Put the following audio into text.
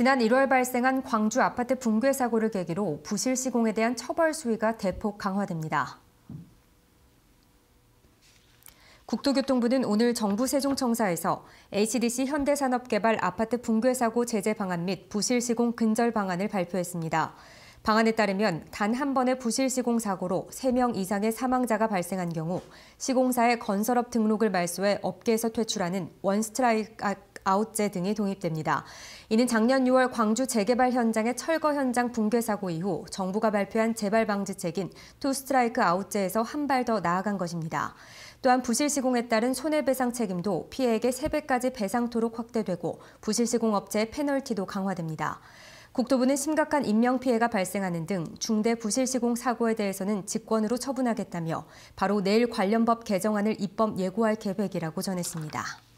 지난 1월 발생한 광주 아파트 붕괴 사고를 계기로 부실 시공에 대한 처벌 수위가 대폭 강화됩니다. 국토교통부는 오늘 정부 세종청사에서 HDC 현대산업개발 아파트 붕괴 사고 제재 방안 및 부실 시공 근절 방안을 발표했습니다. 방안에 따르면 단 한 번의 부실 시공 사고로 3명 이상의 사망자가 발생한 경우 시공사의 건설업 등록을 말소해 업계에서 퇴출하는 원스트라이크 아, 아웃제 등이 도입됩니다. 이는 작년 6월 광주 재개발 현장의 철거 현장 붕괴 사고 이후 정부가 발표한 재발 방지책인 투 스트라이크 아웃제에서 한 발 더 나아간 것입니다. 또한 부실 시공에 따른 손해배상 책임도 피해액의 3배까지 배상토록 확대되고 부실 시공 업체의 페널티도 강화됩니다. 국토부는 심각한 인명피해가 발생하는 등 중대 부실시공 사고에 대해서는 직권으로 처분하겠다며 바로 내일 관련법 개정안을 입법 예고할 계획이라고 전했습니다.